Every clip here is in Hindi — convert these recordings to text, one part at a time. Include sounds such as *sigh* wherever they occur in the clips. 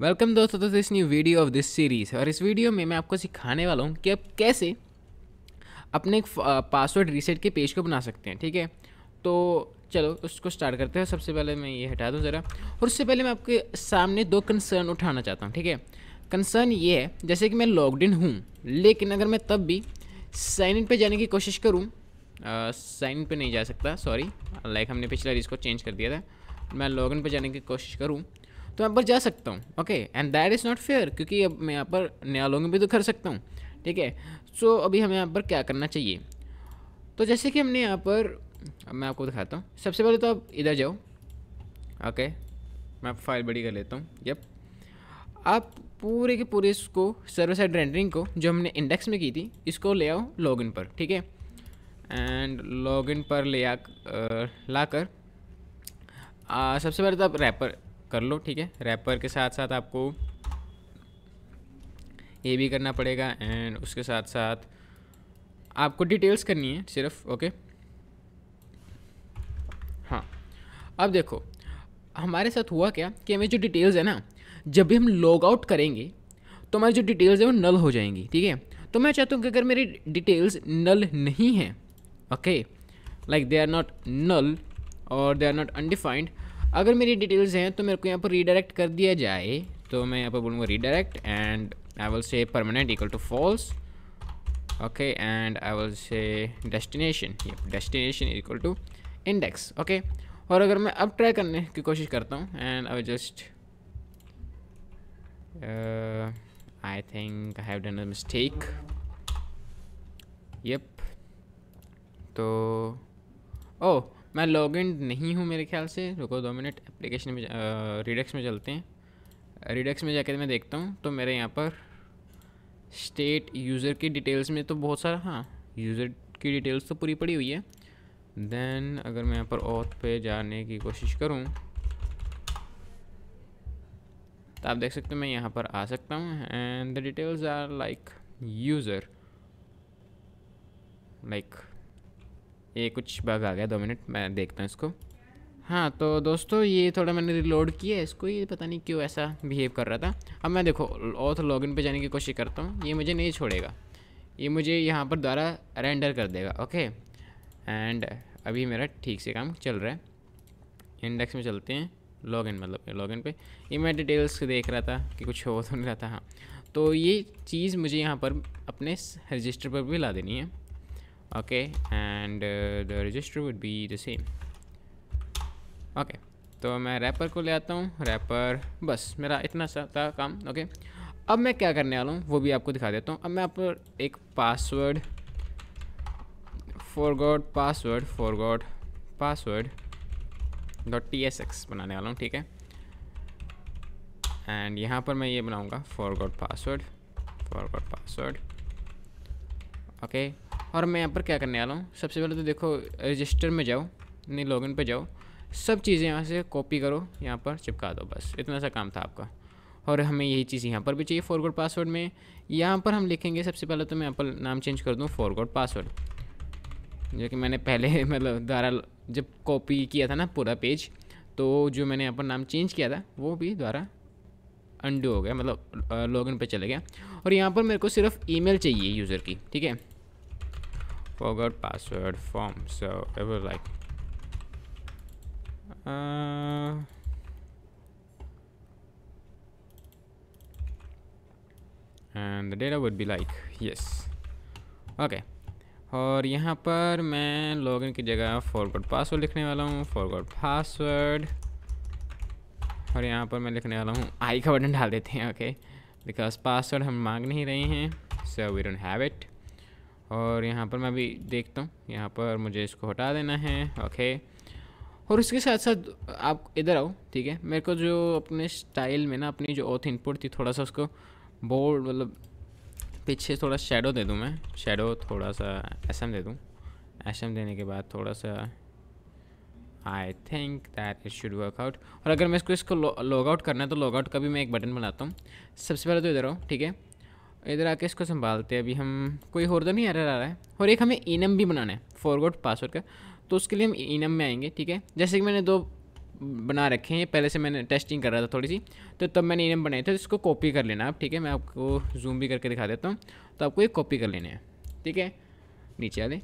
वेलकम दोस्तों दोस्तों इस new video of this series और इस वीडियो में मैं आपको सिखाने वाला हूँ कि आप कैसे अपने पासवर्ड रीसेट के पेज को बना सकते हैं ठीक है तो चलो उसको स्टार्ट करते हैं सबसे पहले मैं ये हटा दूँ ज़रा और उससे पहले मैं आपके सामने दो कंसर्न उठाना चाहता हूँ ठीक है कंसर्न ये है जैसे कि मैं लॉगड इन हूँ लेकिन अगर मैं तब भी साइन इन पर जाने की कोशिश करूँ साइन इन पर नहीं जा सकता सॉरी लाइक हमने पिछला को चेंज कर दिया था मैं लॉग इन पर जाने की कोशिश करूँ तो यहाँ पर जा सकता हूँ okay and that is not fair क्योंकि अब मैं यहाँ पर नया लोग भी तो कर सकता हूँ ठीक है सो अभी हमें यहाँ पर क्या करना चाहिए तो जैसे कि हमने यहाँ पर अब मैं आपको दिखाता हूँ सबसे पहले तो आप इधर जाओ ओके मैं आप फाइल बड़ी कर लेता हूँ यप आप पूरे के पूरे इसको सर्वर साइड रेंडरिंग को जो हमने इंडेक्स में की थी इसको ले आओ लॉगिन पर ठीक है एंड लॉगिन पर ले आ लाकर सबसे पहले तो आप रैपर कर लो ठीक है रैपर के साथ साथ आपको ये भी करना पड़ेगा एंड उसके साथ साथ आपको डिटेल्स करनी है सिर्फ ओके हाँ अब देखो हमारे साथ हुआ क्या कि हमें जो डिटेल्स है ना जब भी हम लॉग आउट करेंगे तो हमारी जो डिटेल्स है वो नल हो जाएंगी ठीक है तो मैं चाहता हूँ कि अगर मेरी डिटेल्स नल नहीं हैं okay like they are not null और दे आर नॉट अनडिफाइंड अगर मेरी डिटेल्स हैं तो मेरे को यहाँ पर रीडायरेक्ट कर दिया जाए तो मैं यहाँ पर बोलूँगा redirect and I will say permanent equal to false okay and I will say destination destination equal to index okay और अगर मैं अब ट्राई करने की कोशिश करता हूँ and I just I think I have done a mistake yep तो ओ oh, मैं लॉग इन नहीं हूँ मेरे ख्याल से रुको दो मिनट एप्लीकेशन में रिडेक्स में चलते हैं रिडेक्स में जाकर मैं देखता हूँ तो मेरे यहाँ पर स्टेट यूज़र की डिटेल्स में तो बहुत सारा हाँ यूज़र की डिटेल्स तो पूरी पड़ी हुई है देन अगर मैं यहाँ पर ऑथ पे जाने की कोशिश करूँ तो आप देख सकते हो मैं यहाँ पर आ सकता हूँ and the details are like user like ये कुछ बग आ गया दो मिनट मैं देखता हूँ इसको हाँ तो दोस्तों ये थोड़ा मैंने रिलोड किया है इसको ये पता नहीं क्यों ऐसा बिहेव कर रहा था अब मैं देखो ऑथ लॉगिन पे जाने की कोशिश करता हूँ ये मुझे नहीं छोड़ेगा ये मुझे यहाँ पर द्वारा रेंडर कर देगा ओके एंड अभी मेरा ठीक से काम चल रहा है इंडेक्स में चलते हैं लॉगिन मतलब लॉगिन पे ये मैं डिटेल्स देख रहा था कि कुछ हो तो नहीं रहा था हाँ तो ये चीज़ मुझे यहाँ पर अपने रजिस्टर पर भी ला देनी है okay and uh, the register would be the same okay तो मैं रैपर को ले आता हूँ रैपर बस मेरा इतना सा था काम ओके अब मैं क्या करने वाला हूँ वो भी आपको दिखा देता हूँ अब मैं आप एक password forgot password forgot password dot T S X बनाने वाला हूँ ठीक है एंड यहाँ पर मैं ये बनाऊँगा forgot password forgot password okay और मैं यहाँ पर क्या करने वाला हूँ सबसे पहले तो देखो रजिस्टर में जाओ नहीं लॉगिन पे जाओ सब चीज़ें यहाँ से कॉपी करो यहाँ पर चिपका दो बस इतना सा काम था आपका और हमें यही चीज़ यहाँ पर भी चाहिए फॉरवर्ड पासवर्ड में यहाँ पर हम लिखेंगे सबसे पहले तो मैं यहाँ पर नाम चेंज कर दूँ फॉरवर्ड पासवर्ड जो कि मैंने पहले *laughs* मतलब द्वारा जब कॉपी किया था ना पूरा पेज तो जो मैंने यहाँ पर नाम चेंज किया था वो भी द्वारा अंडू हो गया मतलब लॉगिन पे चले गया और यहाँ पर मेरे को सिर्फ ईमेल चाहिए यूज़र की ठीक है forgot password form so it was like uh and the data would be like yes okay और यहाँ पर मैं लॉगिन की जगह फॉरवर्ड पासवर्ड लिखने वाला हूँ फॉरवर्ड पासवर्ड और यहाँ पर मैं लिखने वाला हूँ आई का बटन डाल देते हैं ओके बिकॉज पासवर्ड हम मांग नहीं रहे हैं so we don't have it और यहाँ पर मैं अभी देखता हूँ यहाँ पर मुझे इसको हटा देना है ओके और इसके साथ साथ आप इधर आओ ठीक है मेरे को जो अपने स्टाइल में ना अपनी जो ऑथ इनपुट थी थोड़ा सा उसको बोर्ड मतलब पीछे थोड़ा शेडो दे दूँ मैं शेडो थोड़ा सा एस दे दूँ एस देने के बाद थोड़ा सा I think that it should work out और अगर मैं इसको इसको लॉग आउट करना है तो लॉग आउट का भी मैं एक बटन बनाता हूँ सबसे पहले तो इधर आओ ठीक है इधर आके इसको संभालते हैं अभी हम कोई और तो नहीं एरर आ रहा है और एक हमें इनम भी बनाना है फॉरवर्ड पासवर्ड का तो उसके लिए हम इनम में आएंगे ठीक है जैसे कि मैंने दो बना रखे हैं पहले से मैंने टेस्टिंग कर रहा था थोड़ी सी तो तब मैंने इनम बनाए थे तो इसको कॉपी कर लेना आप ठीक है मैं आपको जूम भी करके दिखा देता हूँ तो आपको ये कॉपी कर लेना है ठीक है नीचे वाले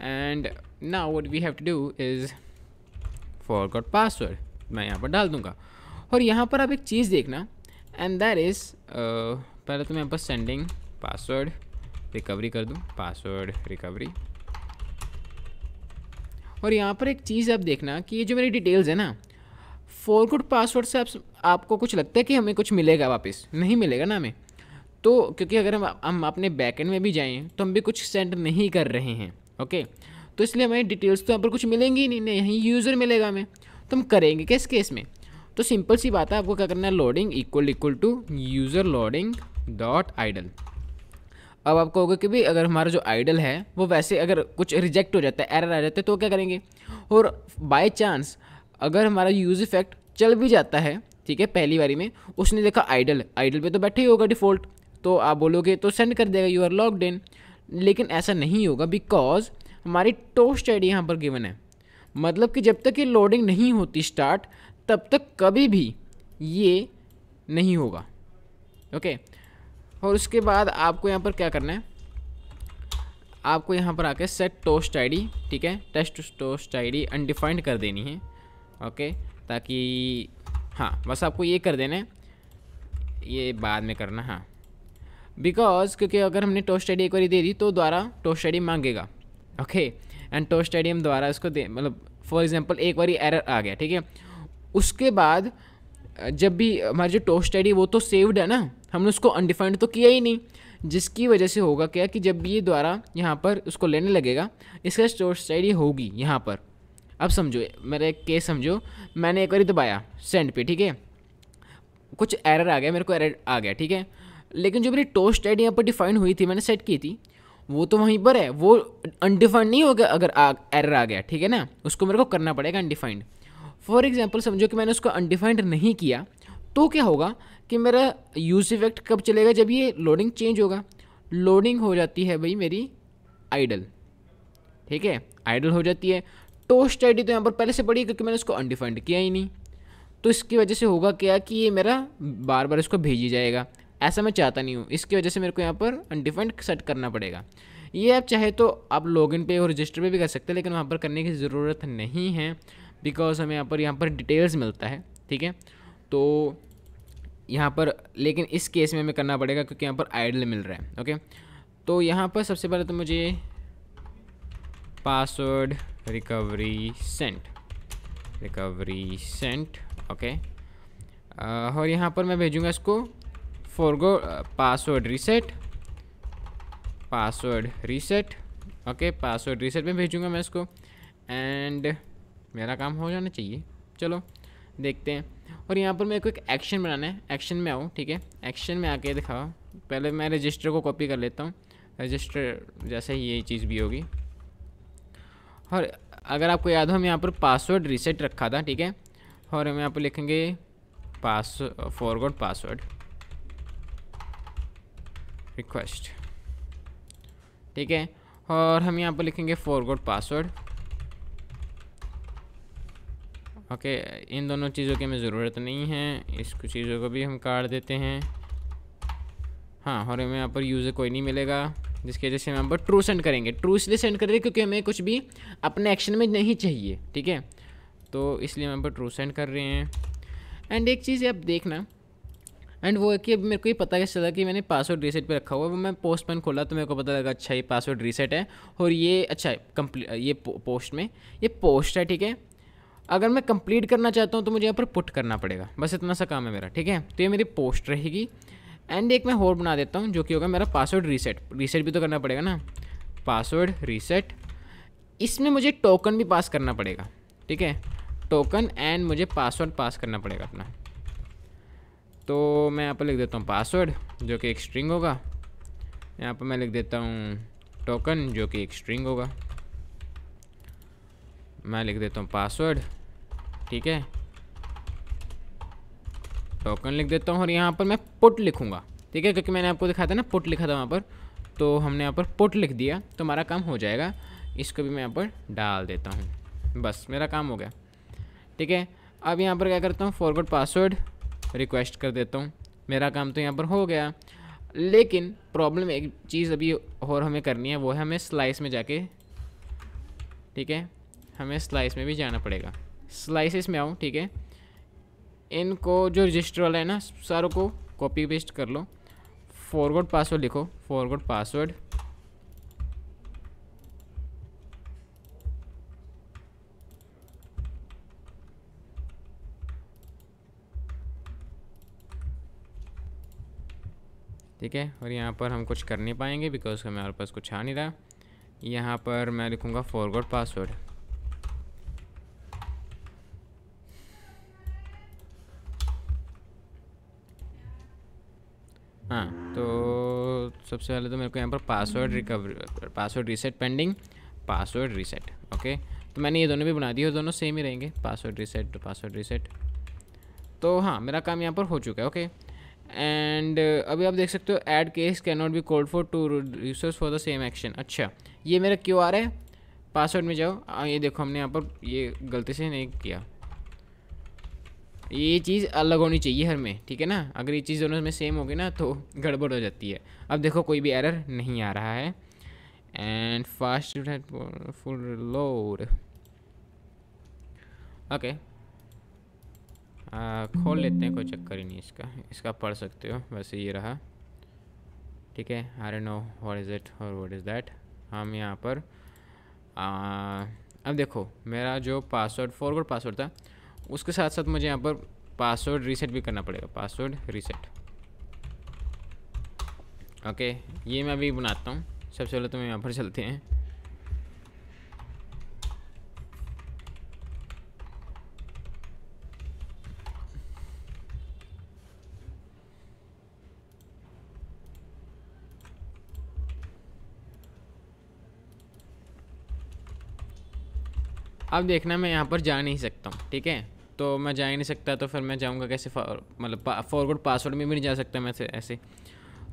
एंड ना what we have to do is for password मैं यहाँ पर डाल दूँगा और यहाँ पर आप एक चीज़ देखना एंड दैट इज़ पहले तो मैं बस सेंडिंग पासवर्ड रिकवरी कर दूँ पासवर्ड रिकवरी और यहाँ पर एक चीज़ आप देखना कि ये जो मेरी डिटेल्स है ना गुड पासवर्ड से आप आपको कुछ लगता है कि हमें कुछ मिलेगा वापस नहीं मिलेगा ना हमें तो क्योंकि अगर हम हम अपने बैकेंड में भी जाएँ तो हम भी कुछ सेंड नहीं कर रहे हैं ओके तो इसलिए हमें डिटेल्स तो यहाँ पर कुछ मिलेंगी ही नहीं नहीं यहीं यूज़र मिलेगा हमें तो हम करेंगे किस केस में तो सिंपल सी बात है आपको क्या करना है loading equal equal to user loading dot idle अब आपको होगा कि भाई अगर हमारा जो आइडल है वो वैसे अगर कुछ रिजेक्ट हो जाता है एरर आ जाता है तो क्या करेंगे और बाय चांस अगर हमारा यूज़ इफेक्ट चल भी जाता है ठीक है पहली बारी में उसने देखा आइडल आइडल पे तो बैठे ही होगा डिफ़ॉल्ट तो आप बोलोगे तो सेंड कर देगा यू आर लॉकड इन लेकिन ऐसा नहीं होगा बिकॉज हमारी टोस्ट आई डी यहाँ पर गिवन है मतलब कि जब तक ये लोडिंग नहीं होती स्टार्ट तब तक कभी भी ये नहीं होगा ओके okay? और उसके बाद आपको यहाँ पर क्या करना है आपको यहाँ पर आके सेट टोस्ट आईडी ठीक है टेस्ट टोस्ट आईडी अनडिफाइंड कर देनी है ओके ताकि हाँ बस आपको ये कर देना है ये बाद में करना हाँ बिकॉज क्योंकि अगर हमने टोस्ट आईडी एक बार दे दी तो द्वारा टोस्ट आईडी मांगेगा ओके एंड टोस्ट आईडी हम द्वारा इसको दे मतलब फॉर एग्जांपल एक बार एरर आ गया ठीक है उसके बाद जब भी हमारी जो टोस्ट आई वो तो सेव्ड है ना हमने उसको अनडिफाइंड तो किया ही नहीं जिसकी वजह से होगा क्या कि जब ये द्वारा यहाँ पर उसको लेने लगेगा इसका टोस्ट आई होगी यहाँ पर अब समझो मेरा एक केस समझो मैंने एक बार दबाया सेंड पे ठीक है कुछ एरर आ गया मेरे को एरर आ गया ठीक है लेकिन जो मेरी टोस्ट आई यहाँ पर डिफाइंड हुई थी मैंने सेट की थी वो तो वहीं पर है वो अनडिफाइंड नहीं होगा अगर आ एरर आ गया ठीक है ना उसको मेरे को करना पड़ेगा अनडिफाइंड फॉर एग्जाम्पल समझो कि मैंने उसको अनडिफाइंड नहीं किया तो क्या होगा कि मेरा यूज इफेक्ट कब चलेगा जब ये लोडिंग चेंज होगा लोडिंग हो जाती है भाई मेरी आइडल ठीक है आइडल हो जाती है टोस्ट आईडी तो यहाँ पर पहले से पड़ी क्योंकि मैंने उसको अनडिफाइंड किया ही नहीं तो इसकी वजह से होगा क्या कि ये मेरा बार बार इसको भेजी जाएगा ऐसा मैं चाहता नहीं हूँ इसकी वजह से मेरे को यहाँ पर अनडिफाइंड सेट करना पड़ेगा ये आप चाहे तो आप लॉगिन पे और रजिस्टर पे भी कर सकते हैं लेकिन वहाँ पर करने की ज़रूरत नहीं है बिकॉज हमें यहाँ पर यहाँ पर डिटेल्स मिलता है ठीक है तो यहाँ पर लेकिन इस केस में हमें करना पड़ेगा क्योंकि यहाँ पर आइडल मिल रहा है ओके तो यहाँ पर सबसे पहले तो मुझे password recovery sent recovery sent okay और यहाँ पर मैं भेजूँगा इसको forgot password reset password reset okay password reset में भेजूँगा मैं इसको एंड मेरा काम हो जाना चाहिए चलो देखते हैं और यहाँ पर मेरे को एक एक्शन बनाना है एक्शन में आओ ठीक है एक्शन में आके दिखाओ पहले मैं रजिस्टर को कॉपी कर लेता हूँ रजिस्टर जैसे ही ये चीज़ भी होगी और अगर आपको याद हो हम यहाँ पर पासवर्ड रीसेट रखा था ठीक है और हम यहाँ पर लिखेंगे पास फॉरवर्ड पासवर्ड रिक्वेस्ट ठीक है और हम यहाँ पर लिखेंगे फॉरवर्ड पासवर्ड ओके इन दोनों चीज़ों की हमें ज़रूरत नहीं है इस कुछ चीज़ों को भी हम काट देते हैं हाँ और हमें यहाँ पर यूज़र कोई नहीं मिलेगा जिसकी वजह से हम यहाँ पर ट्रू सेंड करेंगे ट्रू इसलिए सेंड करेंगे क्योंकि हमें कुछ भी अपने एक्शन में नहीं चाहिए ठीक है तो इसलिए हम यहाँ पर ट्रू सेंड कर रहे हैं एंड एक चीज़ आप देखना एंड वो है कि अभी मेरे को ये पता कैसे चला कि मैंने पासवर्ड रीसेट पे रखा हुआ है वो मैं पोस्ट पेन खोला तो मेरे को पता लगा अच्छा ये पासवर्ड रीसेट है और ये अच्छा कंप्लीट ये पो, पोस्ट में ये पोस्ट है ठीक है अगर मैं कंप्लीट करना चाहता हूँ तो मुझे यहाँ पर पुट करना पड़ेगा बस इतना सा काम है मेरा ठीक है तो ये मेरी पोस्ट रहेगी एंड एक मैं होर बना देता हूँ जो कि होगा मेरा पासवर्ड रीसेट रीसेट भी तो करना पड़ेगा ना पासवर्ड रीसेट इसमें मुझे टोकन भी पास करना पड़ेगा ठीक है टोकन एंड मुझे पासवर्ड पास करना पड़ेगा अपना तो मैं यहाँ पर लिख देता हूँ पासवर्ड जो कि एक स्ट्रिंग होगा यहाँ पर मैं लिख देता हूँ टोकन जो कि एक स्ट्रिंग होगा मैं लिख देता हूँ पासवर्ड ठीक है टोकन लिख देता हूँ और यहाँ पर मैं पुट लिखूँगा ठीक है क्योंकि मैंने आपको दिखा था ना पुट लिखा था वहाँ पर तो हमने यहाँ पर पुट लिख दिया तो हमारा काम हो जाएगा इसको भी मैं यहाँ पर डाल देता हूँ बस मेरा काम हो गया ठीक है अब यहाँ पर क्या करता हूँ फॉरवर्ड पासवर्ड रिक्वेस्ट कर देता हूँ मेरा काम तो यहाँ पर हो गया लेकिन प्रॉब्लम एक चीज़ अभी और हमें करनी है वो है हमें स्लाइस में जाके ठीक है हमें स्लाइस में भी जाना पड़ेगा स्लाइसिस में आऊँ ठीक है इनको जो रजिस्टर वाला है ना सारों को कॉपी पेस्ट कर लो फॉरवर्ड पासवर्ड लिखो फॉरवर्ड पासवर्ड ठीक है और यहाँ पर हम कुछ कर नहीं पाएंगे बिकॉज हमारे पास कुछ आ नहीं रहा यहाँ पर मैं लिखूँगा फॉरवर्ड पासवर्ड हाँ तो सबसे पहले तो मेरे को यहाँ पर password recovery password reset pending password reset okay तो मैंने ये दोनों भी बना दिए और दोनों सेम ही रहेंगे पासवर्ड रीसेट तो पासवर्ड रीसेट तो हाँ मेरा काम यहाँ पर हो चुका है ओके एंड अभी आप देख सकते हो add case can not be called for two resource for the same action अच्छा ये मेरा क्यू आर है पासवर्ड में जाओ आ, ये देखो हमने यहाँ पर ये गलती से नहीं किया ये चीज़ अलग होनी चाहिए हर में ठीक है ना अगर ये चीज़ दोनों में सेम होगी ना तो गड़बड़ हो जाती है अब देखो कोई भी एरर नहीं आ रहा है and fast full load okay खोल लेते हैं कोई चक्कर ही नहीं इसका इसका पढ़ सकते हो वैसे ये रहा ठीक है are no what is it और वॉट इज़ दैट हम यहाँ पर आ, अब देखो मेरा जो पासवर्ड फॉरवर्ड पासवर्ड था उसके साथ साथ मुझे यहाँ पर पासवर्ड रीसेट भी करना पड़ेगा पासवर्ड रीसेट ओके ये मैं अभी बनाता हूँ सबसे पहले तो मैं यहाँ पर चलते हैं अब देखना मैं यहाँ पर जा नहीं सकता हूँ ठीक है तो मैं जा ही नहीं सकता तो फिर मैं जाऊँगा कैसे मतलब फॉरवर्ड पासवर्ड में भी नहीं जा सकता मैं ऐसे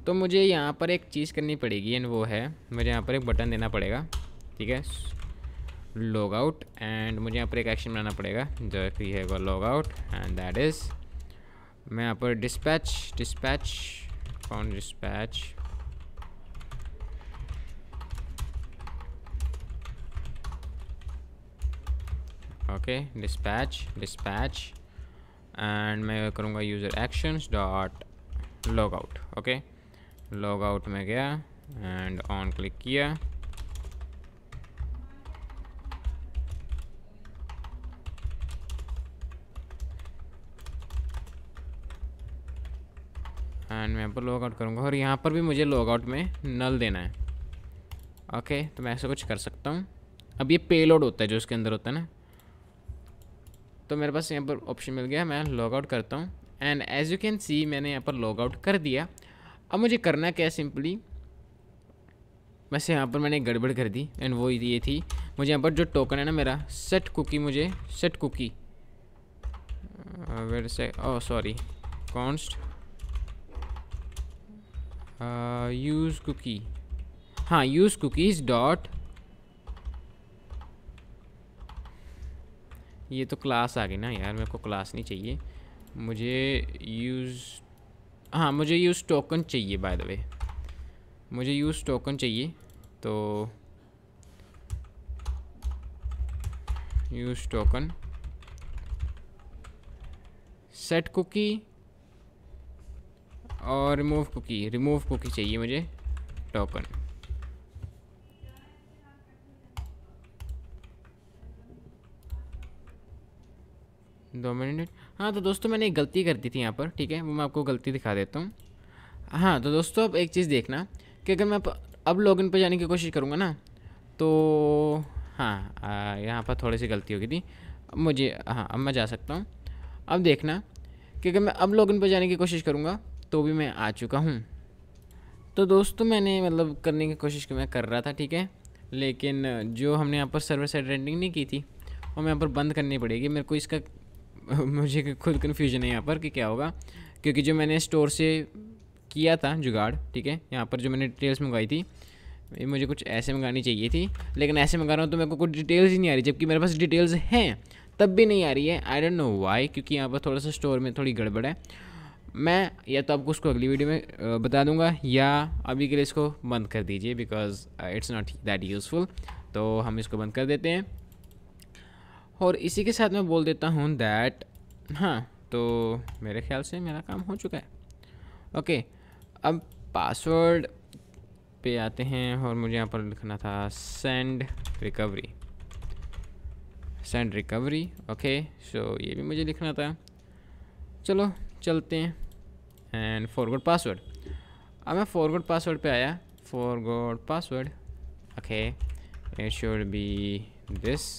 तो मुझे यहाँ पर एक चीज़ करनी पड़ेगी एंड वो है मुझे यहाँ पर एक बटन देना पड़ेगा ठीक है लॉग आउट एंड मुझे यहाँ पर एक एक्शन बनाना पड़ेगा जो कि है वो log out and that is मैं यहाँ पर डिस्पैच डिस्पैच कौन dispatch okay dispatch dispatch and मैं करूँगा user actions dot log out okay log out में गया एंड ऑन क्लिक किया एंड मैं यहाँ पर लॉग आउट करूँगा और यहाँ पर भी मुझे लॉग आउट में नल देना है ओके तो मैं ऐसा कुछ कर सकता हूँ अब ये पेलोड होता है जो इसके अंदर होता है ना तो मेरे पास यहाँ पर ऑप्शन मिल गया मैं लॉग आउट करता हूँ and as you can see मैंने यहाँ पर लॉग आउट कर दिया अब मुझे करना क्या है सिंपली वैसे यहाँ पर मैंने गड़बड़ कर दी एंड वो ये थी मुझे यहाँ पर जो टोकन है ना मेरा सेट कुकी मुझे सेट कुकी वेर से oh sorry const use cookie हाँ यूज़ कुकीज़ डॉट ये तो क्लास आ गई ना यार मेरे को क्लास नहीं चाहिए मुझे यूज़ हाँ मुझे यूज़ टोकन चाहिए बाय द वे मुझे यूज़ टोकन चाहिए तो यूज़ टोकन सेट कुकी और रिमूव कुकी रिमूव कुकी चाहिए मुझे टोकन दो मिनट हाँ तो दोस्तों मैंने एक गलती कर दी थी यहाँ पर ठीक है वो मैं आपको गलती दिखा देता हूँ हाँ तो दोस्तों अब एक चीज़ देखना कि अगर मैं अब लॉगिन पर जाने की कोशिश करूँगा ना तो हाँ यहाँ पर थोड़ी सी गलती हो गई थी अब मुझे हाँ अब मैं जा सकता हूँ अब देखना कि अगर मैं अब लॉगिन पर जाने की कोशिश करूँगा तो भी मैं आ चुका हूँ तो दोस्तों मैंने मतलब करने की कोशिश मैं कर रहा था ठीक है लेकिन जो हमने यहाँ पर सर्वर साइड रेंडिंग नहीं की थी वो मैं यहाँ पर बंद करनी पड़ेगी मेरे को इसका *laughs* मुझे खुद कन्फ्यूजन है यहाँ पर कि क्या होगा क्योंकि जो मैंने स्टोर से किया था जुगाड़ ठीक है यहाँ पर जो मैंने डिटेल्स मंगवाई थी मुझे कुछ ऐसे मंगानी चाहिए थी लेकिन ऐसे मंगा रहा हूँ तो मेरे को कुछ डिटेल्स ही नहीं आ रही जबकि मेरे पास डिटेल्स हैं तब भी नहीं आ रही है आई डोंट नो वाई क्योंकि यहाँ पर थोड़ा सा स्टोर में थोड़ी गड़बड़ है मैं या तो आपको उसको अगली वीडियो में बता दूंगा या अभी के लिए इसको बंद कर दीजिए because it's not that useful तो हम इसको बंद कर देते हैं और इसी के साथ मैं बोल देता हूँ दैट हाँ तो मेरे ख्याल से मेरा काम हो चुका है ओके अब पासवर्ड पे आते हैं और मुझे यहाँ पर लिखना था send recovery send recovery okay so ये भी मुझे लिखना था चलो चलते हैं एंड फॉरवर्ड पासवर्ड अब मैं फॉरवर्ड पासवर्ड पे आया forward password okay it should be this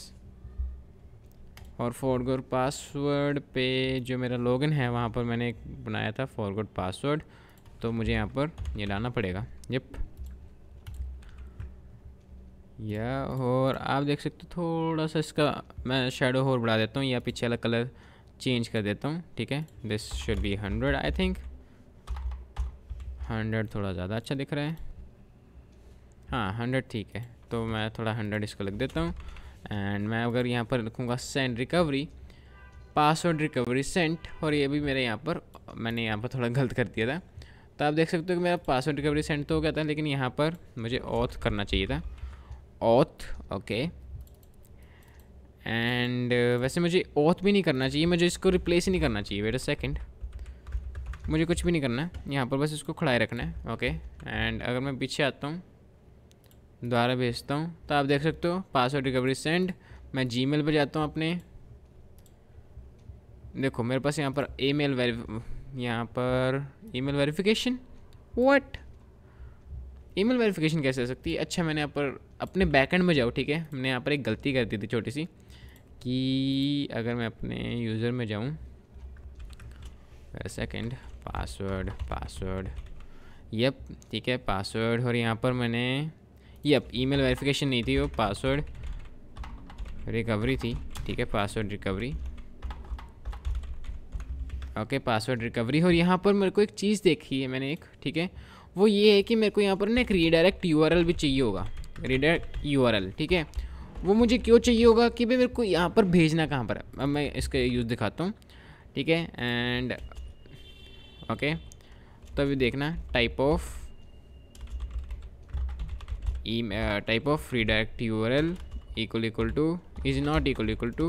और फॉरगोड पासवर्ड पे जो मेरा लॉगिन है वहाँ पर मैंने एक बनाया था फॉरगोड पासवर्ड तो मुझे यहाँ पर ये लाना पड़ेगा यप या और आप देख सकते हो थोड़ा सा इसका मैं शेडो और बढ़ा देता हूँ या पीछे वाला कलर चेंज कर देता हूँ ठीक है this should be hundred I think hundred थोड़ा ज़्यादा अच्छा दिख रहा है हाँ हंड्रेड ठीक है तो मैं थोड़ा हंड्रेड इसको लग देता हूँ एंड मैं अगर यहाँ पर लिखूँगा send recovery password recovery sent और ये भी मेरे यहाँ पर मैंने यहाँ पर थोड़ा गलत कर दिया था तो आप देख सकते हो कि मेरा पासवर्ड रिकवरी सेंट तो हो गया था लेकिन यहाँ पर मुझे ऑथ करना चाहिए था ऑथ ओके एंड वैसे मुझे ऑथ भी नहीं करना चाहिए मुझे इसको रिप्लेस ही नहीं करना चाहिए वेट अ सेकेंड मुझे कुछ भी नहीं करना है यहाँ पर बस इसको खड़ा ही रखना है ओके एंड अगर मैं पीछे आता हूँ दोबारा भेजता हूँ तो आप देख सकते हो पासवर्ड रिकवरी सेंड मैं जी मेल पर जाता हूँ अपने देखो मेरे पास यहाँ पर ई मेल वेरी यहाँ पर email verification what email verification कैसे हो सकती है अच्छा मैंने यहाँ पर अपने बैकेंड में जाऊँ ठीक है मैंने यहाँ पर एक गलती कर दी थी छोटी सी कि अगर मैं अपने यूज़र में जाऊँ सेकेंड पासवर्ड पासवर्ड यप ठीक है पासवर्ड और यहाँ पर मैंने ये अब ईमेल वेरिफिकेशन नहीं थी वो पासवर्ड रिकवरी थी ठीक है password recovery okay password recovery और यहाँ पर मेरे को एक चीज़ देखी है मैंने एक ठीक है वो ये है कि मेरे को यहाँ पर ना एक रीडायरेक्ट यू भी चाहिए होगा रीडायरेक्ट यू ठीक है वो मुझे क्यों चाहिए होगा कि भाई मेरे को यहाँ पर भेजना कहाँ पर अब मैं इसका यूज़ दिखाता हूँ ठीक है एंड ओके तो अभी देखना type of e uh, type of redirect url equal equal to is not equal equal to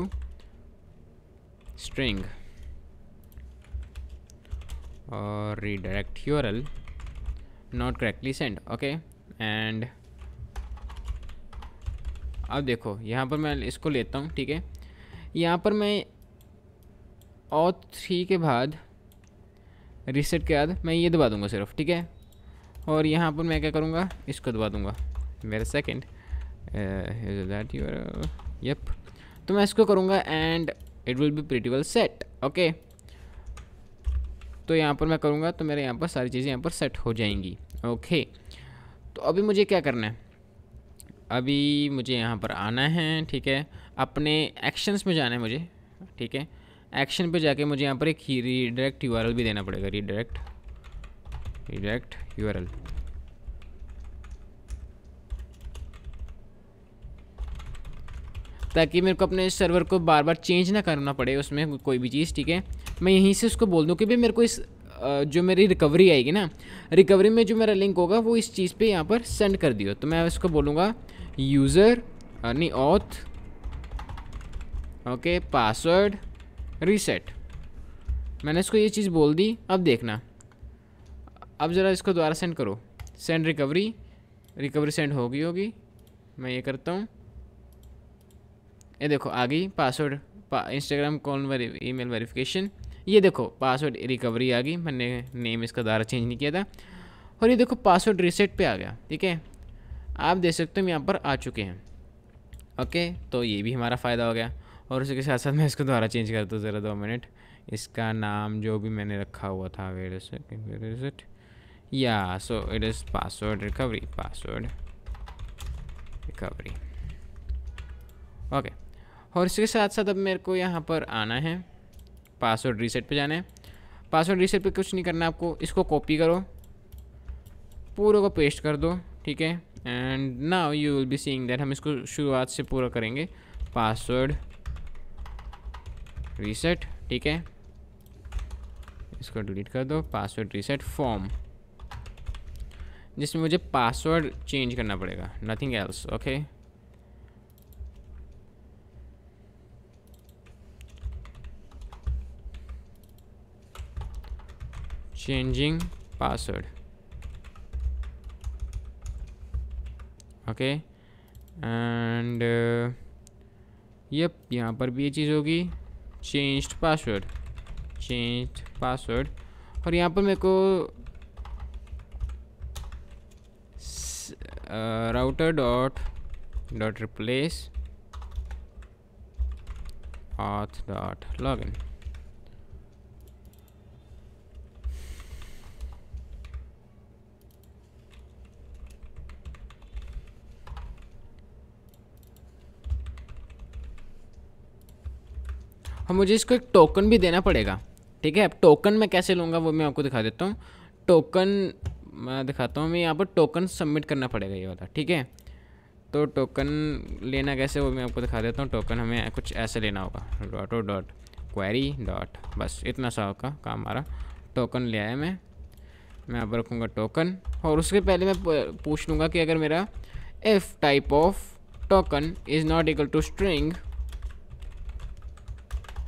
string or redirect url not correctly sent okay and अब देखो यहाँ पर मैं इसको लेता हूँ ठीक है यहाँ पर मैं और थ्री के बाद रीसेट के बाद मैं ये दबा दूँगा सिर्फ ठीक है और यहाँ पर मैं क्या करूँगा इसको दबा दूँगा मेरा सेकेंड दैट यूर यप तो मैं इसको करूँगा and it will be pretty well set okay तो यहाँ पर मैं करूँगा तो मेरे यहाँ पर सारी चीज़ें यहाँ पर सेट हो जाएंगी ओके okay. तो अभी मुझे क्या करना है अभी मुझे यहाँ पर आना है ठीक है अपने एक्शंस में जाना है मुझे ठीक है एक्शन पे जाके मुझे यहाँ पर एक रीडायरेक्ट यू भी देना पड़ेगा रीडायरेक्ट रीडायरेक्ट यू ताकि मेरे को अपने सर्वर को बार बार चेंज ना करना पड़े उसमें कोई भी चीज़ ठीक है मैं यहीं से उसको बोल दूँ कि भाई मेरे को इस जो मेरी रिकवरी आएगी ना रिकवरी में जो मेरा लिंक होगा वो इस चीज़ पे यहाँ पर सेंड कर दियो तो मैं उसको बोलूँगा यूज़र यानी ऑथ ओके पासवर्ड रीसेट मैंने इसको ये चीज़ बोल दी अब देखना अब ज़रा इसको दोबारा सेंड करो सेंड रिकवरी रिकवरी सेंड होगी होगी मैं ये करता हूँ ये देखो आ गई पासवर्ड पा, Instagram call email verification ये देखो पासवर्ड रिकवरी आ गई मैंने नेम इसका दारा चेंज नहीं किया था और ये देखो पासवर्ड रीसेट पे आ गया ठीक है आप देख सकते हो यहाँ पर आ चुके हैं ओके तो ये भी हमारा फ़ायदा हो गया और उसके साथ साथ मैं इसको दोबारा चेंज करता हूँ ज़रा दो मिनट इसका नाम जो भी मैंने रखा हुआ था वेट इज इट या so it is password recovery password recovery okay और इसके साथ साथ अब मेरे को यहाँ पर आना है पासवर्ड रीसेट पे जाना है पासवर्ड रीसेट पे कुछ नहीं करना आपको इसको कॉपी करो पूरे को पेस्ट कर दो ठीक है and now you will be seeing that हम इसको शुरुआत से पूरा करेंगे पासवर्ड रीसेट ठीक है इसको डिलीट कर दो पासवर्ड रीसेट फॉर्म जिसमें मुझे पासवर्ड चेंज करना पड़ेगा nothing else okay changing password okay and yup यहाँ पर भी ये चीज़ होगी चेंज्ड पासवर्ड चेंज्ड पासवर्ड और यहाँ पर मेरे को router dot dot replace dot log in और मुझे इसको एक टोकन भी देना पड़ेगा ठीक है अब टोकन मैं कैसे लूँगा वो मैं आपको दिखा देता हूँ टोकन मैं दिखाता हूँ मैं यहाँ पर टोकन सबमिट करना पड़ेगा ये वाला ठीक है तो टोकन लेना कैसे वो मैं आपको दिखा देता हूँ टोकन हमें कुछ ऐसे लेना होगा डॉटो डॉट क्वेरी डॉट बस इतना सा होगा काम हमारा टोकन ले आया मैं मैं यहाँ पर रखूँगा टोकन और उसके पहले मैं पूछ लूँगा कि अगर मेरा if type of token is not equal to string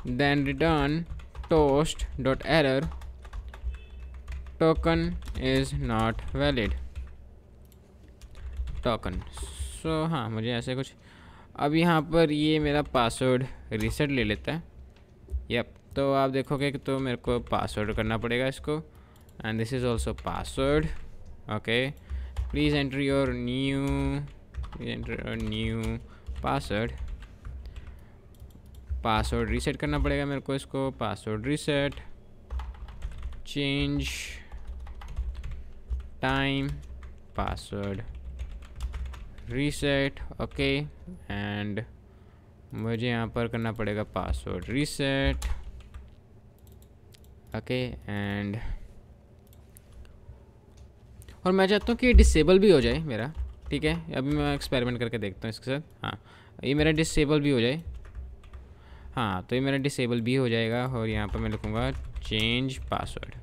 then return toast dot error token is not valid token so so, हाँ मुझे ऐसे कुछ अब यहाँ पर ये मेरा पासवर्ड रीसेट ले लेता है यप तो आप देखोगे कि तो मेरे को पासवर्ड करना पड़ेगा इसको and this is also password okay please enter your new please enter new password password reset करना पड़ेगा मेरे को इसको password reset change time password reset okay and मुझे यहाँ पर करना पड़ेगा पासवर्ड रीसेट ओके एंड और मैं चाहता हूँ कि डिसेबल भी हो जाए मेरा ठीक है अभी मैं एक्सपेरिमेंट करके देखता हूँ इसके साथ हाँ ये मेरा डिसेबल भी हो जाए हाँ तो ये मेरा डिसेबल भी हो जाएगा और यहाँ पर मैं लिखूँगा चेंज पासवर्ड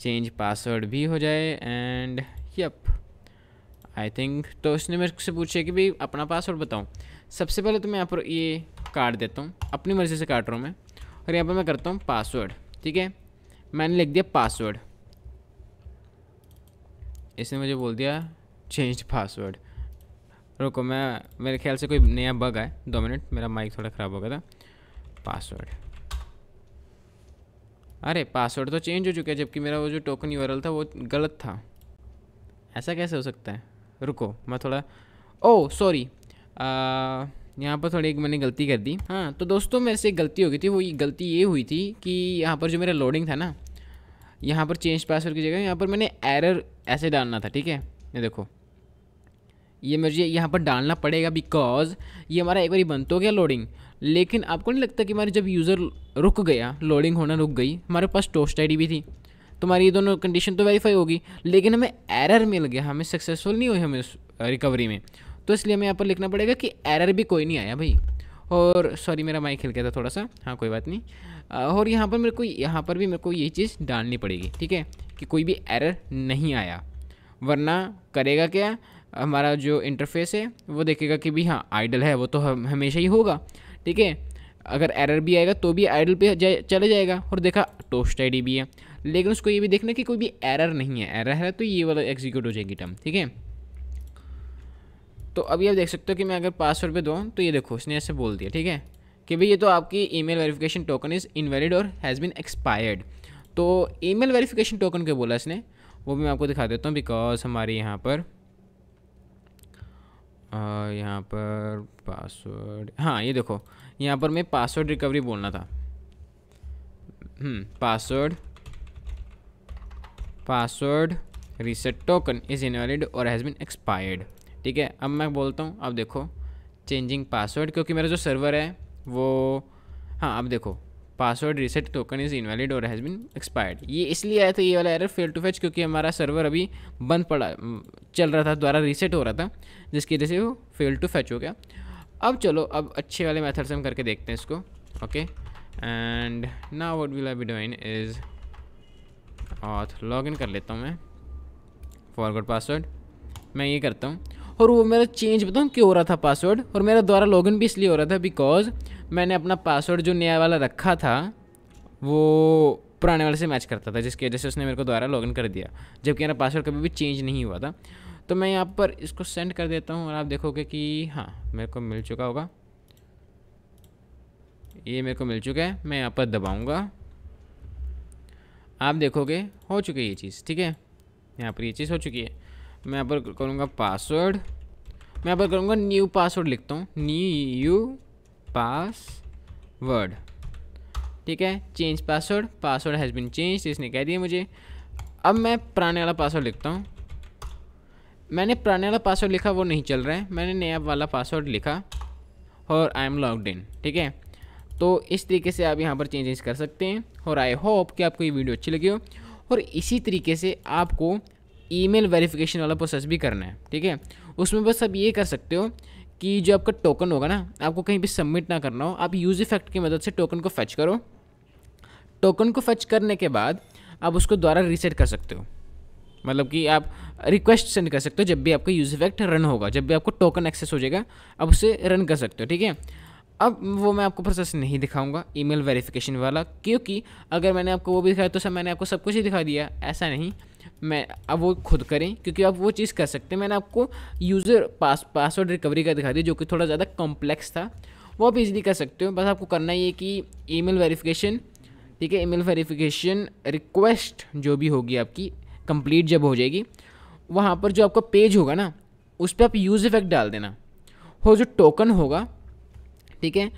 चेंज पासवर्ड भी हो जाए एंड यप आई थिंक तो उसने मेरे से पूछा कि भाई अपना पासवर्ड बताऊँ सबसे पहले तो मैं यहाँ पर ये काट देता हूँ अपनी मर्ज़ी से काट रहा हूँ मैं और यहाँ पर मैं करता हूँ पासवर्ड ठीक है मैंने लिख दिया पासवर्ड इसने मुझे बोल दिया चेंज पासवर्ड रुको मैं मेरे ख्याल से कोई नया बग आए दो मिनट मेरा माइक थोड़ा ख़राब हो गया था पासवर्ड अरे पासवर्ड तो चेंज हो चुका है जबकि मेरा वो जो टोकन यू था वो गलत था ऐसा कैसे हो सकता है रुको मैं थोड़ा ओ oh, सॉरी यहाँ पर थोड़ी एक मैंने गलती कर दी हाँ तो दोस्तों मेरे से एक गलती हो गई थी वो गलती ये हुई थी कि यहाँ पर जो मेरा लोडिंग था ना यहाँ पर चेंज पासवर्ड की जगह यहाँ पर मैंने एरर ऐसे डालना था ठीक है ये देखो ये मुझे यहाँ पर डालना पड़ेगा बिकॉज ये हमारा एक बार बंद तो गया लोडिंग लेकिन आपको नहीं लगता कि हमारी जब यूज़र रुक गया लोडिंग होना रुक गई हमारे पास टोस्ट आई भी थी तो हमारी ये दोनों कंडीशन तो वेरीफाई होगी लेकिन हमें एरर मिल गया हमें सक्सेसफुल नहीं हुई हमें रिकवरी में तो इसलिए हमें यहाँ पर लिखना पड़ेगा कि एरर भी कोई नहीं आया भाई और सॉरी मेरा माइक हिल गया था थोड़ा सा हाँ कोई बात नहीं और यहाँ पर मेरे को यहाँ पर भी मेरे को ये चीज़ डालनी पड़ेगी ठीक है कि कोई भी एरर नहीं आया वरना करेगा क्या हमारा जो इंटरफेस है वो देखेगा कि भी हाँ आइडल है वो तो हम हमेशा ही होगा ठीक है अगर एरर भी आएगा तो भी आइडल पे जा, चले जाएगा और देखा टोस्ट आई भी है लेकिन उसको ये भी देखना कि कोई भी एरर नहीं है एरर है तो ये वाला एग्जीक्यूट हो जाएगी टर्म ठीक है तो अभी आप देख सकते हो कि मैं अगर पासवर्ड पे दूँ तो ये देखो उसने ऐसे बोल दिया ठीक है कि भाई ये तो आपकी mail verification token is invalid और हैज़ बिन एक्सपायर्ड तो मेल वेरीफिकेशन टोकन क्यों बोला इसने वो भी मैं आपको दिखा देता हूँ बिकॉज हमारे यहाँ पर यहाँ पर पासवर्ड हाँ ये देखो यहाँ पर मैं पासवर्ड रिकवरी बोलना था password password reset token is invalid और हैज़ बिन एक्सपायर्ड ठीक है अब मैं बोलता हूँ अब देखो चेंजिंग पासवर्ड क्योंकि मेरा जो सर्वर है वो हाँ अब देखो password reset token is invalid और हैज़ बिन एक्सपायर्ड ये इसलिए आया था ये वाला एरर फेल टू फैच क्योंकि हमारा सर्वर अभी बंद पड़ा चल रहा था दोबारा रीसेट हो रहा था जिसकी वजह से वो फेल टू फैच हो गया अब चलो अब अच्छे वाले मैथड से हम करके देखते हैं इसको ओके एंड ना what will I be doing is और लॉग इन कर लेता हूँ मैं फॉरवर्ड पासवर्ड मैं ये करता हूँ और वो मेरा चेंज बताऊँ क्यों हो रहा था पासवर्ड और मेरा द्वारा लॉगिन भी इसलिए हो रहा था बिकॉज मैंने अपना पासवर्ड जो नया वाला रखा था वो पुराने वाले से मैच करता था जिसकी वजह से उसने मेरे को दोबारा लॉगिन कर दिया जबकि मेरा पासवर्ड कभी भी चेंज नहीं हुआ था तो मैं यहाँ पर इसको सेंड कर देता हूँ और आप देखोगे कि हाँ मेरे को मिल चुका होगा ये मेरे को मिल चुका है मैं यहाँ पर दबाऊँगा आप देखोगे हो चुकी है ये चीज़ ठीक है यहाँ पर ये चीज़ हो चुकी है मैं यहाँ पर करूँगा पासवर्ड मैं यहाँ पर करूँगा न्यू पासवर्ड लिखता हूँ न्यू पासवर्ड ठीक है change password password has been change इसने कह दिया मुझे अब मैं पुराने वाला पासवर्ड लिखता हूँ मैंने पुराने वाला पासवर्ड लिखा वो नहीं चल रहा है मैंने नया वाला पासवर्ड लिखा और आई एम लॉगड इन ठीक है तो इस तरीके से आप यहाँ पर चेंजेस कर सकते हैं और आई होप कि आपको ये वीडियो अच्छी लगी हो और इसी तरीके से आपको ईमेल वेरिफिकेशन वाला प्रोसेस भी करना है ठीक है उसमें बस आप ये कर सकते हो कि जो आपका टोकन होगा ना आपको कहीं भी सबमिट ना करना हो आप यूज़ इफेक्ट की मदद से टोकन को फच करो टोकन को फच करने के बाद आप उसको द्वारा रीसेट कर सकते हो मतलब कि आप रिक्वेस्ट सेंड कर सकते हो जब भी आपका यूज़ इफेक्ट रन होगा जब भी आपको टोकन एक्सेस हो जाएगा आप उसे रन कर सकते हो ठीक है अब वो मैं आपको प्रोसेस नहीं दिखाऊंगा ईमेल वेरिफिकेशन वाला क्योंकि अगर मैंने आपको वो भी दिखाया तो सर मैंने आपको सब कुछ ही दिखा दिया ऐसा नहीं मैं अब वो खुद करें क्योंकि आप वो चीज़ कर सकते हैं मैंने आपको यूज़र पास पासवर्ड रिकवरी का दिखा दिया जो कि थोड़ा ज़्यादा कॉम्प्लेक्स था वो आप इजीली कर सकते हो बस आपको करना ये कि ईमेल वेरिफिकेशन ठीक है ईमेल वेरिफिकेशन रिक्वेस्ट जो भी होगी आपकी कंप्लीट जब हो जाएगी वहाँ पर जो आपका पेज होगा ना उस पर आप यूज़ इफेक्ट डाल देना हो जो टोकन होगा ठीक है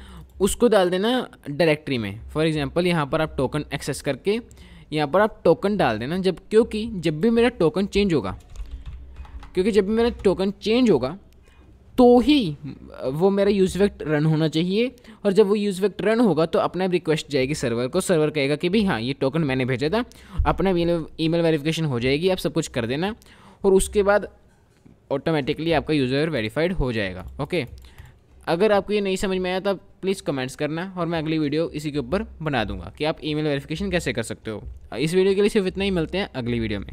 उसको डाल देना डायरेक्टरी में फॉर एग्ज़ाम्पल यहाँ पर आप टोकन एक्सेस करके यहाँ पर आप टोकन डाल देना जब क्योंकि जब भी मेरा टोकन चेंज होगा क्योंकि जब भी मेरा टोकन चेंज होगा तो ही वो मेरा यूज वैक्ट रन होना चाहिए और जब वो यूज वैक्ट रन होगा तो अपना रिक्वेस्ट जाएगी सर्वर को सर्वर कहेगा कि भाई हाँ ये टोकन मैंने भेजा था अपना ई मेल वेरीफिकेशन हो जाएगी आप सब कुछ कर देना और उसके बाद ऑटोमेटिकली आपका यूज़र वेरीफाइड हो जाएगा ओके अगर आपको ये नहीं समझ में आया तो आप प्लीज़ कमेंट्स करना और मैं अगली वीडियो इसी के ऊपर बना दूंगा कि आप ईमेल वेरिफिकेशन कैसे कर सकते हो इस वीडियो के लिए सिर्फ इतना ही मिलते हैं अगली वीडियो में